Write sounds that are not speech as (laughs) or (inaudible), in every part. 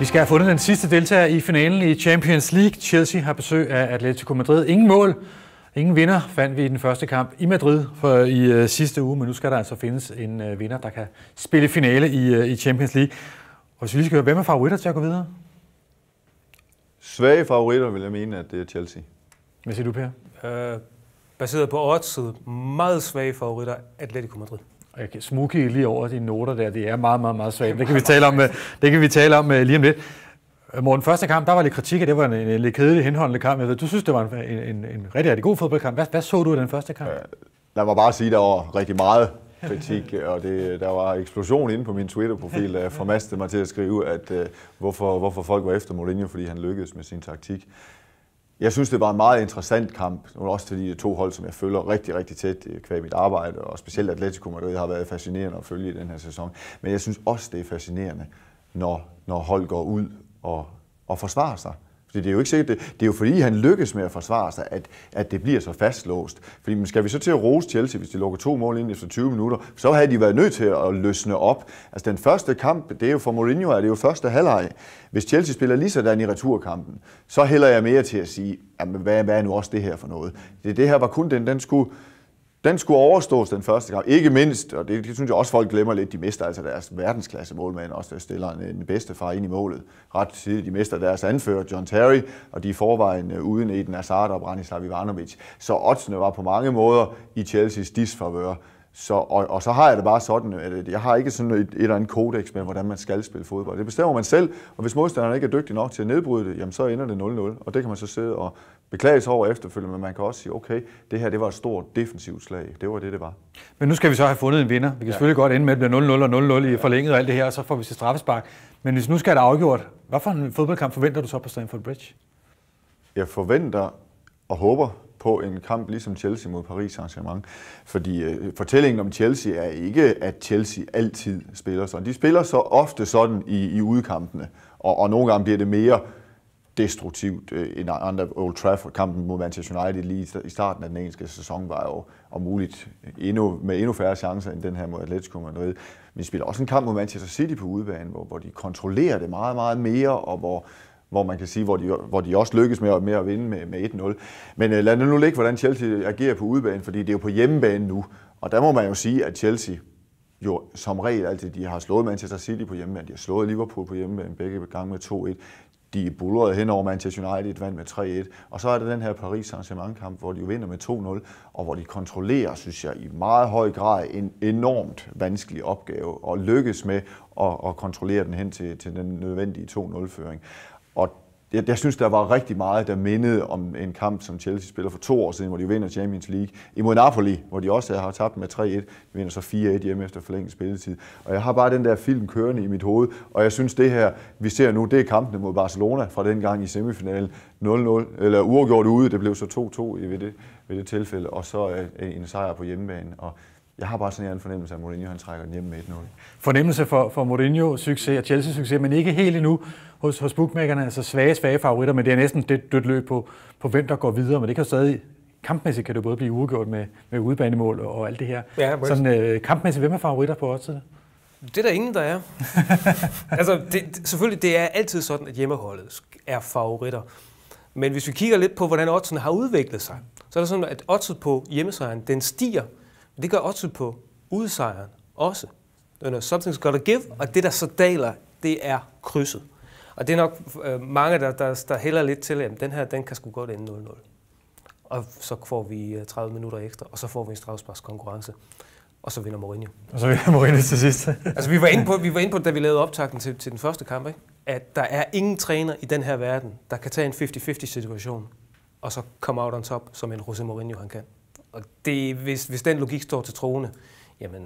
Vi skal have fundet den sidste deltager i finalen i Champions League. Chelsea har besøg af Atletico Madrid. Ingen mål, ingen vinder fandt vi i den første kamp i Madrid for i uh, sidste uge, men nu skal der altså findes en uh, vinder, der kan spille finale i, uh, i Champions League. Og hvis vi skal høre, hvem er favoritter til at gå videre? Svage favoritter vil jeg mene, at det er Chelsea. Hvad siger du, Per? Uh, baseret på årets meget svage favoritter, Atletico Madrid jeg kan smukke lige over dine noter der. Det er meget, meget, meget svært. Øh, det kan vi tale om, det kan vi tale om lige om lidt. Morten, første kamp, der var lidt kritik, og det var en, en, en lidt kedelig henholdende kamp. Jeg ved, du synes, det var en, en, en, en rigtig, rigtig god fodboldkamp. Hvad, hvad så du i den første kamp? Øh, lad mig bare sige, der var rigtig meget kritik, og det, der var eksplosion inde på min Twitter-profil, der formastede mig til at skrive, at øh, hvorfor, hvorfor folk var efter Mourinho, fordi han lykkedes med sin taktik. Jeg synes, det var en meget interessant kamp, også til de to hold, som jeg følger rigtig, rigtig tæt kvæg øh, mit arbejde, og specielt Atletico Madrid har været fascinerende at følge i den her sæson. Men jeg synes også, det er fascinerende, når, når hold går ud og, og forsvarer sig det er jo ikke sikkert, det, det er jo fordi, han lykkes med at forsvare sig, at, at det bliver så fastlåst. Fordi men skal vi så til at rose Chelsea, hvis de lukker to mål ind efter 20 minutter, så havde de været nødt til at løsne op. Altså den første kamp, det er jo for Mourinho, er det jo første halvleg. Hvis Chelsea spiller lige sådan i returkampen, så hælder jeg mere til at sige, jamen, hvad, hvad er nu også det her for noget? Det, det her var kun den, den skulle, den skulle overstås den første kamp. Ikke mindst, og det, det synes jeg også, folk glemmer lidt, de mister altså deres verdensklasse målmand, også der stiller en, en bedste far ind i målet. Ret tidligt, de mister deres anfører, John Terry, og de er forvejen øh, uden Eden Hazard og Branislav Ivanovic. Så oddsene var på mange måder i Chelsea's disfavør. Så, og, og så har jeg det bare sådan, at jeg har ikke sådan et, et eller andet kodex med, hvordan man skal spille fodbold. Det bestemmer man selv, og hvis modstanderen ikke er dygtig nok til at nedbryde det, jamen så ender det 0-0. Og det kan man så sidde og beklage sig over efterfølgende, men man kan også sige, okay, det her det var et stort defensivt slag. Det var det, det var. Men nu skal vi så have fundet en vinder. Vi kan ja. selvfølgelig godt ende med, at det bliver 0-0 og 0-0 i forlænget og alt det her, og så får vi til straffespark. Men hvis nu skal det afgjort, hvad for en fodboldkamp forventer du så på Stamford Bridge? Jeg forventer og håber, på en kamp ligesom Chelsea mod Paris Saint-Germain. Fordi øh, fortællingen om Chelsea er ikke, at Chelsea altid spiller sådan. De spiller så ofte sådan i, i udkampene, og, og nogle gange bliver det mere destruktivt øh, end andre. Old Trafford kampen mod Manchester United lige i starten af den engelske sæson var jo om muligt endnu, med endnu færre chancer end den her mod Atletico Madrid. Men de spiller også en kamp mod Manchester City på udebane, hvor, hvor de kontrollerer det meget, meget mere, og hvor, hvor man kan sige, hvor de, hvor de også lykkes med, med at vinde med, med 1-0. Men øh, lad lad nu ligge, hvordan Chelsea agerer på udebane, fordi det er jo på hjemmebane nu. Og der må man jo sige, at Chelsea jo som regel altid, de har slået Manchester City på hjemmebane, de har slået Liverpool på hjemmebane begge gange med 2-1. De bullerede hen over Manchester United, vandt med 3-1. Og så er der den her Paris Saint-Germain-kamp, hvor de jo vinder med 2-0, og hvor de kontrollerer, synes jeg, i meget høj grad en enormt vanskelig opgave, og lykkes med at, at kontrollere den hen til, til den nødvendige 2-0-føring. Og jeg, jeg synes, der var rigtig meget, der mindede om en kamp, som Chelsea spiller for to år siden, hvor de vinder Champions League imod Napoli, hvor de også har tabt med 3-1. De vinder så 4-1 hjemme efter forlænget spilletid. Og jeg har bare den der film kørende i mit hoved, og jeg synes, det her, vi ser nu, det er kampene mod Barcelona fra den gang i semifinalen. 0-0, eller uafgjort ude, det blev så 2-2 ved det, ved det tilfælde, og så øh, en sejr på hjemmebane. Og jeg har bare sådan en fornemmelse af, at Mourinho han trækker den hjem med 1-0. Fornemmelse for, for Mourinho succes og Chelsea succes, men ikke helt endnu hos, hos bookmakerne. Altså svage, svage favoritter, men det er næsten det dødt løb på, på hvem der går videre. Men det kan stadig kampmæssigt kan det både blive uregjort med, med udebanemål og, og alt det her. Ja, sådan, øh, kampmæssigt, hvem er favoritter på oddsene? Det er der ingen, der er. (laughs) altså, det, selvfølgelig, det er altid sådan, at hjemmeholdet er favoritter. Men hvis vi kigger lidt på, hvordan oddsene har udviklet sig, så er det sådan, at oddset på hjemmesejren, den stiger det gør også på udsejren også. There's er something's got to give, og det der så daler, det er krydset. Og det er nok øh, mange, der, der, der hælder lidt til, at den her, den kan sgu godt ende 0-0. Og så får vi 30 øh, minutter ekstra, og så får vi en strafsparks konkurrence. Og så vinder Mourinho. Og så vinder Mourinho til sidst. (laughs) altså, vi var, inde på, vi var inde på, da vi lavede optakten til, til den første kamp, ikke? at der er ingen træner i den her verden, der kan tage en 50-50 situation, og så komme out on top, som en José Mourinho han kan. Og det, hvis, hvis den logik står til troende, jamen,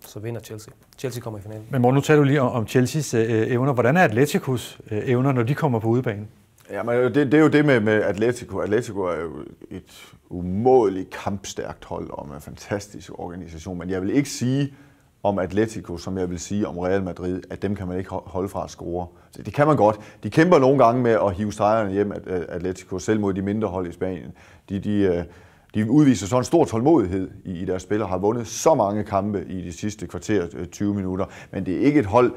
så vinder Chelsea. Chelsea kommer i finalen. Men Morten, nu taler du lige om, Chelseas øh, evner. Hvordan er Atleticos øh, evner, når de kommer på udebane? Ja, men det, det er jo det med, med Atletico. Atletico er jo et umådeligt kampstærkt hold og en fantastisk organisation. Men jeg vil ikke sige om Atletico, som jeg vil sige om Real Madrid, at dem kan man ikke holde fra at score. Så det kan man godt. De kæmper nogle gange med at hive sejrene hjem, Atletico, selv mod de mindre hold i Spanien. De, de, øh, de udviser så en stor tålmodighed i, i deres spillere, har vundet så mange kampe i de sidste kvarter, 20 øh, minutter, men det er ikke et hold,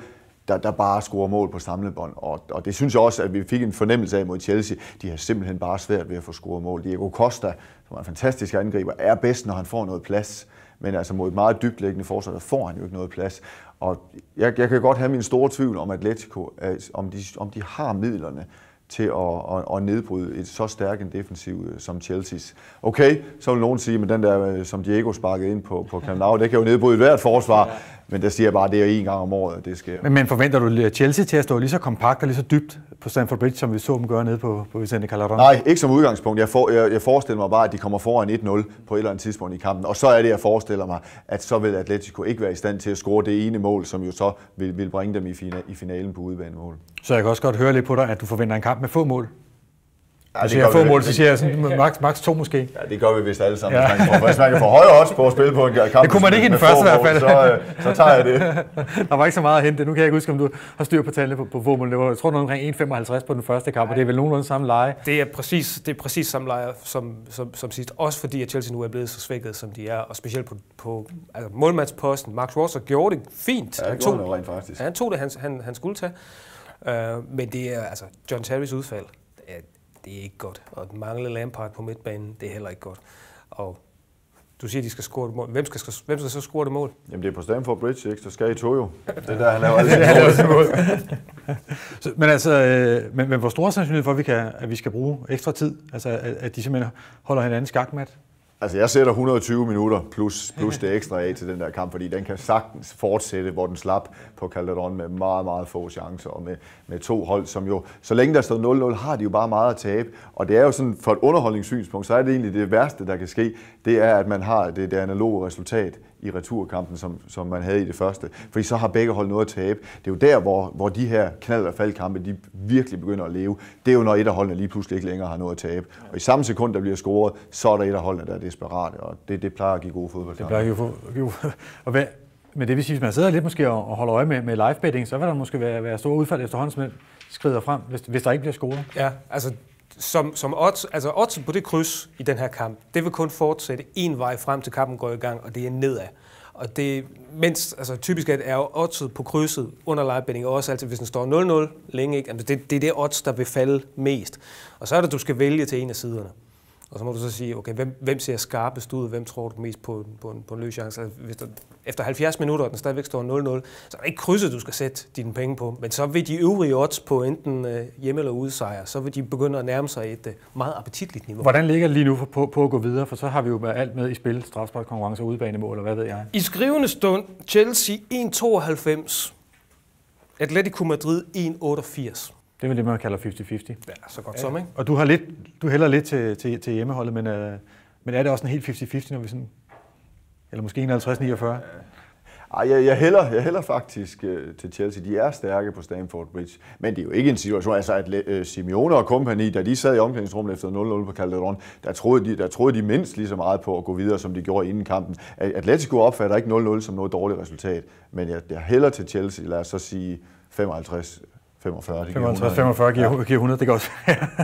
der, der bare scorer mål på samlebånd. Og, og det synes jeg også, at vi fik en fornemmelse af mod Chelsea. De har simpelthen bare svært ved at få scoret mål. Diego Costa, som er en fantastisk angriber, er bedst, når han får noget plads. Men altså mod et meget dybtlæggende forsvar, der får han jo ikke noget plads. Og jeg, jeg kan godt have min store tvivl om Atletico, øh, om de, om de har midlerne til at, at, at nedbryde et så stærkt en defensiv øh, som Chelsea's. Okay, så vil nogen sige, at den der, øh, som Diego sparkede ind på, på Camp det kan jo nedbryde et hvert forsvar, men der siger jeg bare, at det er én gang om året, det sker. Men, men forventer du Chelsea til at stå lige så kompakt og lige så dybt på Stamford Bridge, som vi så dem gøre nede på, på Vicente Calderon? Nej, ikke som udgangspunkt. Jeg, for, jeg, jeg forestiller mig bare, at de kommer foran 1-0 på et eller andet tidspunkt i kampen, og så er det, jeg forestiller mig, at så vil Atletico ikke være i stand til at score det ene mål, som jo så vil, vil bringe dem i, fina, i finalen på udebanemål. Så jeg kan også godt høre lidt på dig, at du forventer en kamp kamp med få mål. Ja, altså, det siger jeg få mål, så siger jeg sådan, max, max to måske. Ja, det gør vi vist alle sammen. Ja. Hvis man kan få højere odds på at spille på en kamp det kunne man ikke i den første i hvert fald. Så, øh, så tager jeg det. (laughs) Der var ikke så meget at hente. Nu kan jeg ikke huske, om du har styr på tallene på, på Vomel. Jeg tror, noget omkring 1,55 på den første kamp, Nej. og det er vel nogenlunde samme leje. Det er præcis, det er præcis samme leje som, som, som sidst. Også fordi, at Chelsea nu er blevet så svækket, som de er. Og specielt på, på altså målmandsposten. Max Rosser gjorde det fint. Ja, han tog, det rent faktisk. Ja, han tog det, han, han, han skulle tage. Øh, men det er altså John Terrys udfald, det er, det er ikke godt. Og den manglende Lampard på midtbanen, det er heller ikke godt. Og du siger, de skal score et mål. Hvem skal, hvem skal så score det mål? Jamen det er på Stamford Bridge, ikke? Så skal I to jo. Det er der, han laver alle (laughs) mål. (laughs) så, men altså, øh, men, men hvor stor sandsynlighed for, at vi, kan, at vi skal bruge ekstra tid? Altså, at, at de simpelthen holder hinanden skakmat? Altså, jeg sætter 120 minutter plus, plus det ekstra af til den der kamp, fordi den kan sagtens fortsætte, hvor den slap på Calderon med meget, meget få chancer, og med, med to hold, som jo, så længe der står 0-0, har de jo bare meget at tabe. Og det er jo sådan, for et underholdningssynspunkt, så er det egentlig det værste, der kan ske, det er, at man har det, det analoge resultat i returkampen, som, som man havde i det første. Fordi så har begge hold noget at tabe. Det er jo der, hvor, hvor de her knald- og faldkampe, de virkelig begynder at leve. Det er jo, når et af holdene lige pludselig ikke længere har noget at tabe. Og i samme sekund, der bliver scoret, så er der et af holdene, der er desperat. Og det, det plejer at give gode fodbold. Det plejer at give gode fodbold. (laughs) Men det vil sige, hvis man sidder lidt måske og holder øje med, med live betting, så vil der måske være, være store udfald efterhånden, som skrider frem, hvis, hvis der ikke bliver scoret. Ja, altså som, som odds, altså odds på det kryds i den her kamp, det vil kun fortsætte en vej frem til kampen går i gang, og det er nedad. Og det, mens altså, typisk er jo oddset på krydset under legebinding også, altså hvis den står 0-0 længe, ikke? Altså, det, det er det odds, der vil falde mest. Og så er det, du skal vælge til en af siderne. Og så må du så sige, okay, hvem, hvem ser skarpest ud, hvem tror du mest på, på, en, på en løs chance? Altså, hvis der, efter 70 minutter, og den stadigvæk står 0-0, så er det ikke krydset, du skal sætte dine penge på. Men så vil de øvrige odds på enten øh, hjemme- eller udsejr, så vil de begynde at nærme sig et øh, meget appetitligt niveau. Hvordan ligger det lige nu på, på, på at gå videre? For så har vi jo med alt med i spil, strafsparkskonkurrence, udebanemål, eller hvad ved jeg? I skrivende stund, Chelsea 1-92, Atletico Madrid 1-88. Det er det, man kalder 50-50. Ja, så godt ja. som, ikke? Og du, har lidt, du hælder lidt til, til, til hjemmeholdet, men, øh, men er det også en helt 50-50, når vi sådan... Eller måske 51-49? Ej, jeg, jeg, hælder, jeg hælder faktisk øh, til Chelsea. De er stærke på Stamford Bridge, men det er jo ikke en situation, altså at øh, Simeone og kompagni, da de sad i omklædningsrummet efter 0-0 på Calderon, der troede, de, der troede de mindst lige så meget på at gå videre, som de gjorde inden kampen. Atletico opfatter ikke 0-0 som noget dårligt resultat, men jeg, jeg hælder til Chelsea, lad os så sige 55 45, 45 giver, ja. 100, det kan også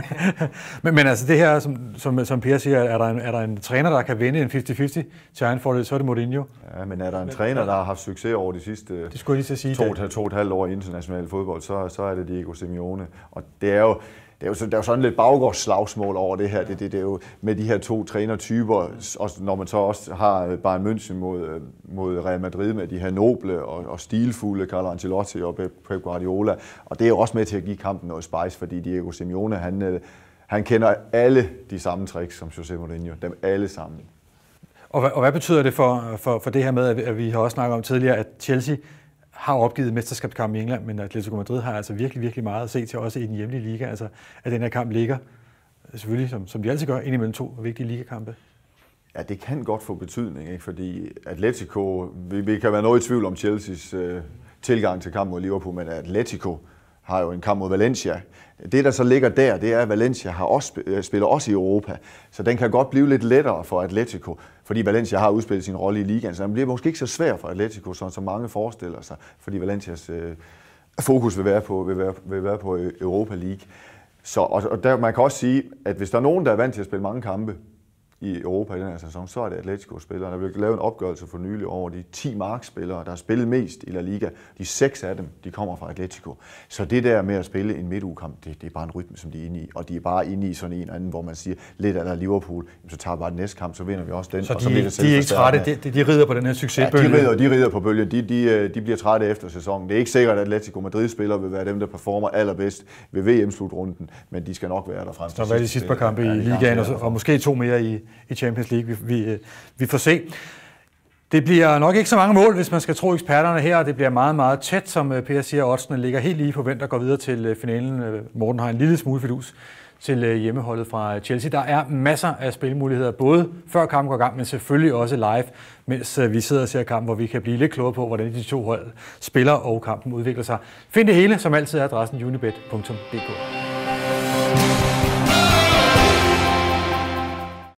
(laughs) men, men altså det her, som, som, som Per siger, er der, en, er der en træner, der kan vinde en 50-50 til egen fordel, så er det Mourinho. Ja, men er der en men, træner, der har haft succes over de sidste det skulle lige sige, to, to, to og et halvt år i international fodbold, så, så er det Diego Simeone. Og det er jo, det er jo, der er jo sådan lidt baggårdsslagsmål over det her. Det, det, det er jo med de her to trænertyper, og når man så også har øh, Bayern München mod, øh, mod Real Madrid med de her noble og, og stilfulde Carlo Ancelotti og Pep Guardiola. Og det er jo også med til at give kampen noget spice, fordi Diego Simeone, han, øh, han kender alle de samme tricks som Jose Mourinho. Dem alle sammen. Og hvad, og hvad betyder det for, for, for det her med, at vi har også snakket om tidligere, at Chelsea har opgivet mesterskabskamp i England, men Atletico Madrid har altså virkelig, virkelig meget at se til, også i den hjemlige liga, altså at den her kamp ligger, selvfølgelig som, som de altid gør, indimellem to vigtige ligakampe. Ja, det kan godt få betydning, ikke? fordi Atletico, vi, vi kan være noget i tvivl om Chelsea's øh, tilgang til kampen mod Liverpool, men Atletico har jo en kamp mod Valencia. Det, der så ligger der, det er, at Valencia har også, øh, spiller også i Europa, så den kan godt blive lidt lettere for Atletico, fordi Valencia har udspillet sin rolle i ligaen, så den bliver måske ikke så svær for Atletico, som så mange forestiller sig, fordi Valencias øh, fokus vil være på, vil være, vil være på øh, Europa League. Så, og, og der, man kan også sige, at hvis der er nogen, der er vant til at spille mange kampe, i Europa i den her sæson, så er det Atletico-spillere. Der blev lavet en opgørelse for nylig over de 10 markspillere, der har spillet mest i La Liga. De seks af dem, de kommer fra Atletico. Så det der med at spille en midtugekamp, det, det er bare en rytme, som de er inde i. Og de er bare inde i sådan en anden, hvor man siger, lidt af Liverpool, så tager vi bare den næste kamp, så vinder vi også den. Så de, og så bliver det de er ikke trætte, de, de, de rider på den her succesbølge? Ja, de rider, de rider på bølgen. De, de, øh, de bliver trætte efter sæsonen. Det er ikke sikkert, at Atletico Madrid-spillere vil være dem, der performer allerbedst ved VM-slutrunden, men de skal nok være der frem til Så var de sidste par kampe i ligaen, og, og måske to mere i, i Champions League, vi, vi, øh, vi får se. Det bliver nok ikke så mange mål, hvis man skal tro eksperterne her, det bliver meget, meget tæt, som øh, Per siger. Oddsene ligger helt lige på vent der går videre til øh, finalen. Morten har en lille smule fidus til hjemmeholdet fra Chelsea. Der er masser af spilmuligheder, både før kampen går i gang, men selvfølgelig også live, mens vi sidder og ser kampen, hvor vi kan blive lidt klogere på, hvordan de to hold spiller og kampen udvikler sig. Find det hele, som altid er adressen unibet.dk.